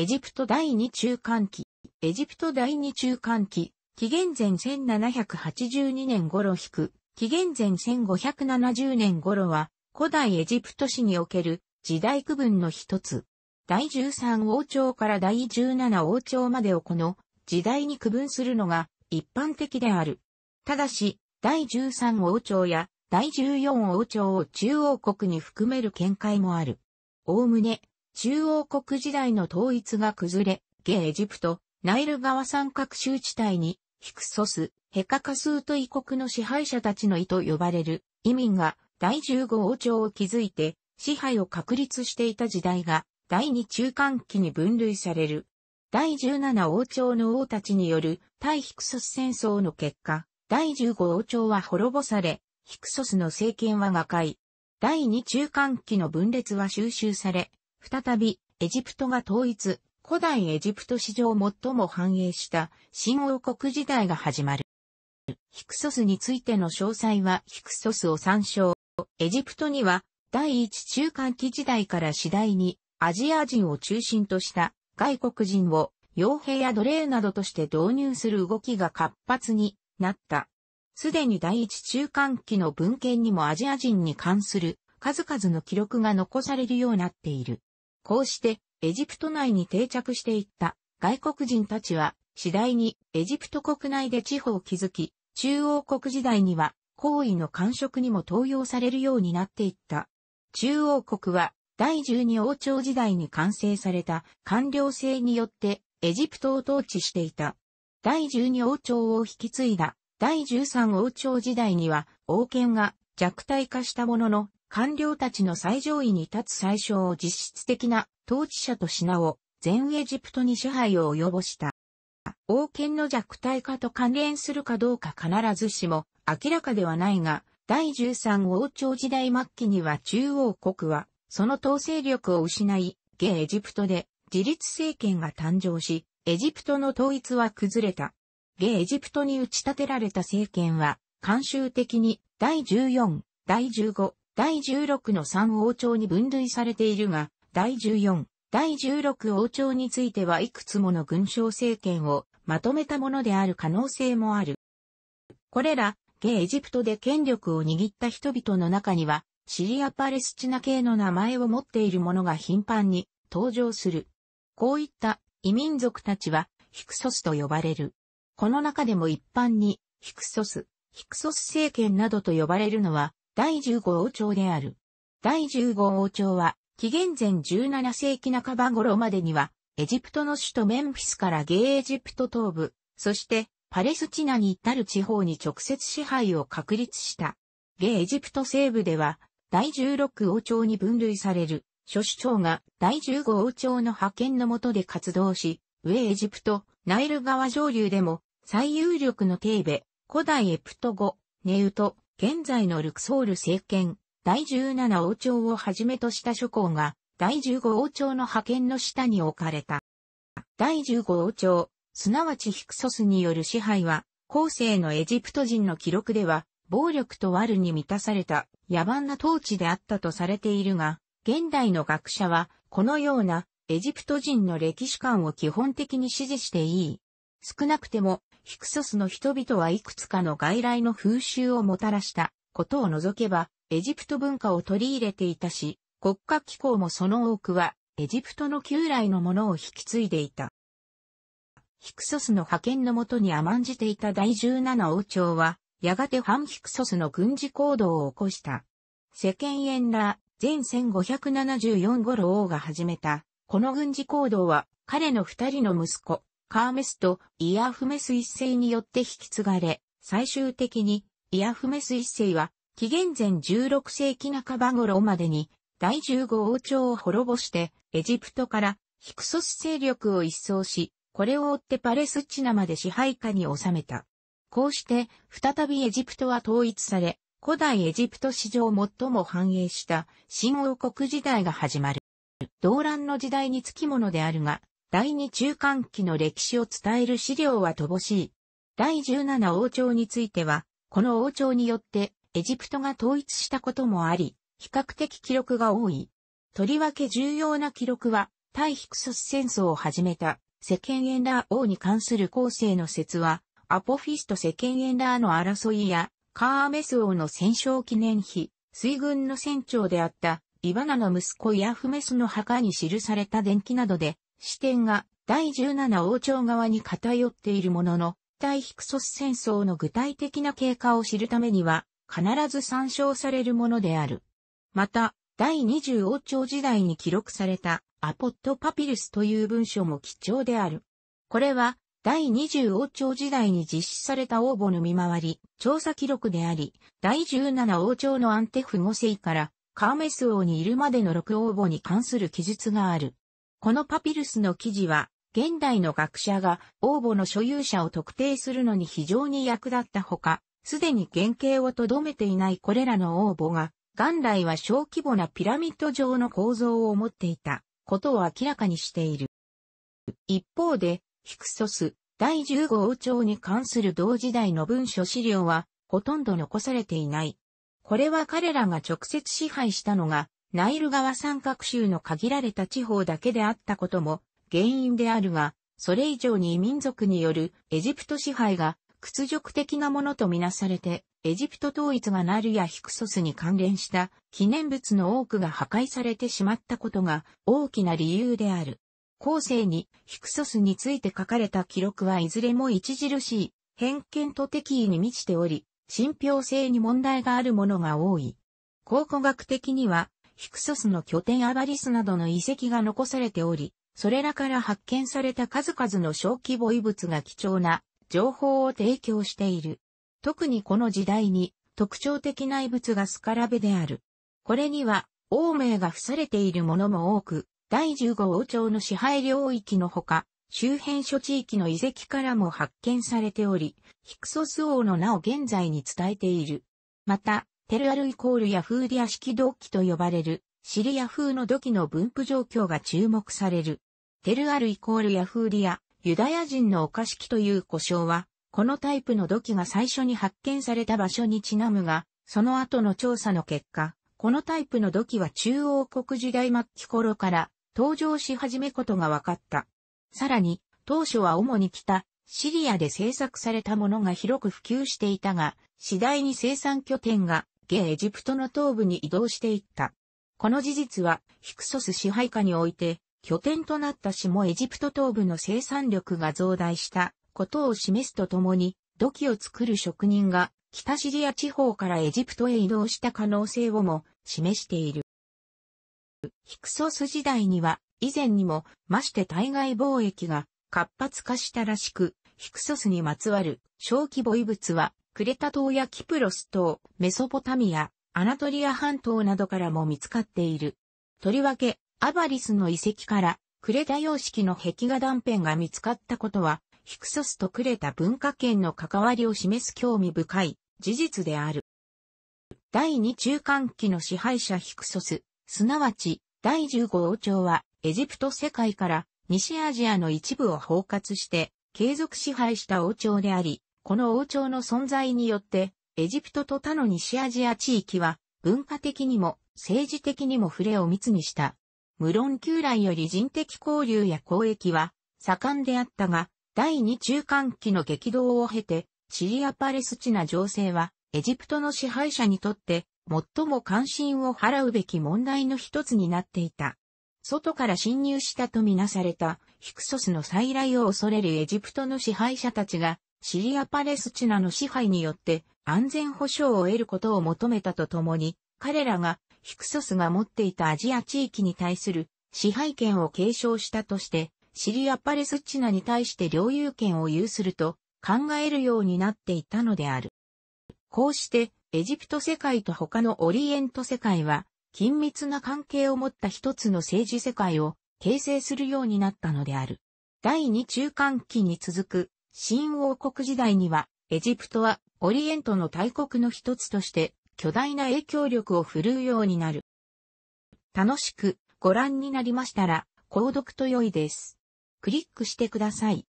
エジプト第二中間期。エジプト第二中間期。紀元前1782年頃引く。紀元前1570年頃は、古代エジプト史における時代区分の一つ。第13王朝から第17王朝までをこの時代に区分するのが一般的である。ただし、第13王朝や第14王朝を中央国に含める見解もある。おおむね、中央国時代の統一が崩れ、現エジプト、ナイル川三角州地帯に、ヒクソス、ヘカカスート異国の支配者たちの意と呼ばれる移民が第15王朝を築いて支配を確立していた時代が第2中間期に分類される。第17王朝の王たちによる対ヒクソス戦争の結果、第15王朝は滅ぼされ、ヒクソスの政権は瓦解。第2中間期の分裂は収集され、再び、エジプトが統一、古代エジプト史上最も繁栄した新王国時代が始まる。ヒクソスについての詳細はヒクソスを参照。エジプトには第一中間期時代から次第にアジア人を中心とした外国人を傭兵や奴隷などとして導入する動きが活発になった。すでに第一中間期の文献にもアジア人に関する数々の記録が残されるようになっている。こうしてエジプト内に定着していった外国人たちは次第にエジプト国内で地方を築き、中央国時代には皇位の官職にも登用されるようになっていった。中央国は第12王朝時代に完成された官僚制によってエジプトを統治していた。第12王朝を引き継いだ第13王朝時代には王権が弱体化したものの官僚たちの最上位に立つ最小を実質的な統治者と品を全エジプトに支配を及ぼした。王権の弱体化と関連するかどうか必ずしも明らかではないが、第13王朝時代末期には中央国はその統制力を失い、現エジプトで自立政権が誕生し、エジプトの統一は崩れた。現エジプトに打ち立てられた政権は、慣習的に第14、第15、第16の3王朝に分類されているが、第14、第16王朝についてはいくつもの軍省政権をまとめたものである可能性もある。これら、現エジプトで権力を握った人々の中には、シリア・パレスチナ系の名前を持っているものが頻繁に登場する。こういった異民族たちはヒクソスと呼ばれる。この中でも一般にヒクソス、ヒクソス政権などと呼ばれるのは第15王朝である。第15王朝は、紀元前17世紀半ば頃までには、エジプトの首都メンフィスからゲーエジプト東部、そしてパレスチナに至る地方に直接支配を確立した。ゲーエジプト西部では、第16王朝に分類される、諸首長が第15王朝の派遣の下で活動し、上エジプト、ナイル川上流でも、最有力のテーベ、古代エプト語、ネウト、現在のルクソール政権、第17王朝をはじめとした諸侯が、第15王朝の覇権の下に置かれた。第15王朝、すなわちヒクソスによる支配は、後世のエジプト人の記録では、暴力と悪に満たされた野蛮な統治であったとされているが、現代の学者は、このようなエジプト人の歴史観を基本的に支持していい。少なくても、ヒクソスの人々はいくつかの外来の風習をもたらしたことを除けば、エジプト文化を取り入れていたし、国家機構もその多くは、エジプトの旧来のものを引き継いでいた。ヒクソスの派遣のもとに甘んじていた第17王朝は、やがて反ヒクソスの軍事行動を起こした。世間縁ら、前1574頃王が始めた、この軍事行動は、彼の二人の息子、カーメスとイアフメス一世によって引き継がれ、最終的にイアフメス一世は紀元前16世紀半ば頃までに第15王朝を滅ぼしてエジプトからヒクソス勢力を一掃し、これを追ってパレスチナまで支配下に収めた。こうして再びエジプトは統一され、古代エジプト史上最も繁栄した新王国時代が始まる。動乱の時代につきものであるが、第二中間期の歴史を伝える資料は乏しい。第十七王朝については、この王朝によってエジプトが統一したこともあり、比較的記録が多い。とりわけ重要な記録は、対ヒクソス戦争を始めた、世間エンラー王に関する後世の説は、アポフィスと世間エンラーの争いや、カーメス王の戦勝記念碑、水軍の船長であった、イバナの息子ヤフメスの墓に記された伝記などで視点が第17王朝側に偏っているものの、対ヒクソス戦争の具体的な経過を知るためには、必ず参照されるものである。また、第20王朝時代に記録されたアポットパピルスという文書も貴重である。これは、第20王朝時代に実施された応募の見回り、調査記録であり、第17王朝のアンテフ5世から、カーメス王にいるまでの6王母に関する記述がある。このパピルスの記事は、現代の学者が応募の所有者を特定するのに非常に役立ったほか、すでに原型をとどめていないこれらの応募が、元来は小規模なピラミッド状の構造を持っていたことを明らかにしている。一方で、ヒクソス第十五王朝に関する同時代の文書資料はほとんど残されていない。これは彼らが直接支配したのがナイル川三角州の限られた地方だけであったことも原因であるが、それ以上に異民族によるエジプト支配が屈辱的なものとみなされて、エジプト統一がナルやヒクソスに関連した記念物の多くが破壊されてしまったことが大きな理由である。後世にヒクソスについて書かれた記録はいずれも著しい偏見と敵意に満ちており、信憑性に問題があるものが多い。考古学的にはヒクソスの拠点アバリスなどの遺跡が残されており、それらから発見された数々の小規模遺物が貴重な情報を提供している。特にこの時代に特徴的な遺物がスカラベである。これには、王名が付されているものも多く、第15王朝の支配領域のほか、周辺諸地域の遺跡からも発見されており、ヒクソス王の名を現在に伝えている。また、テルアルイコールヤフーディア式土器と呼ばれる、シリア風の土器の分布状況が注目される。テルアルイコールヤフーディア、ユダヤ人のお菓子器という呼称は、このタイプの土器が最初に発見された場所にちなむが、その後の調査の結果、このタイプの土器は中央国時代末期頃から登場し始めことが分かった。さらに、当初は主に北、シリアで製作されたものが広く普及していたが、次第に生産拠点が現エジプトの東部に移動していった。この事実は、ヒクソス支配下において、拠点となった下エジプト東部の生産力が増大したことを示すとともに、土器を作る職人が北シリア地方からエジプトへ移動した可能性をも示している。ヒクソス時代には以前にもまして対外貿易が活発化したらしく、ヒクソスにまつわる小規模遺物はクレタ島やキプロス島、メソポタミア、アナトリア半島などからも見つかっている。とりわけ、アバリスの遺跡から、クレタ様式の壁画断片が見つかったことは、ヒクソスとクレタ文化圏の関わりを示す興味深い事実である。第二中間期の支配者ヒクソス、すなわち第十五王朝はエジプト世界から西アジアの一部を包括して継続支配した王朝であり、この王朝の存在によって、エジプトと他の西アジア地域は、文化的にも政治的にも触れを密にした。無論旧来より人的交流や交易は盛んであったが、第二中間期の激動を経て、シリア・パレスチナ情勢は、エジプトの支配者にとって、最も関心を払うべき問題の一つになっていた。外から侵入したとみなされたヒクソスの再来を恐れるエジプトの支配者たちがシリア・パレスチナの支配によって安全保障を得ることを求めたとともに、彼らがヒクソスが持っていたアジア地域に対する支配権を継承したとして、シリア・パレスチナに対して領有権を有すると考えるようになっていたのである。こうして、エジプト世界と他のオリエント世界は、緊密な関係を持った一つの政治世界を形成するようになったのである。第二中間期に続く新王国時代には、エジプトはオリエントの大国の一つとして巨大な影響力を振るうようになる。楽しくご覧になりましたら、購読と良いです。クリックしてください。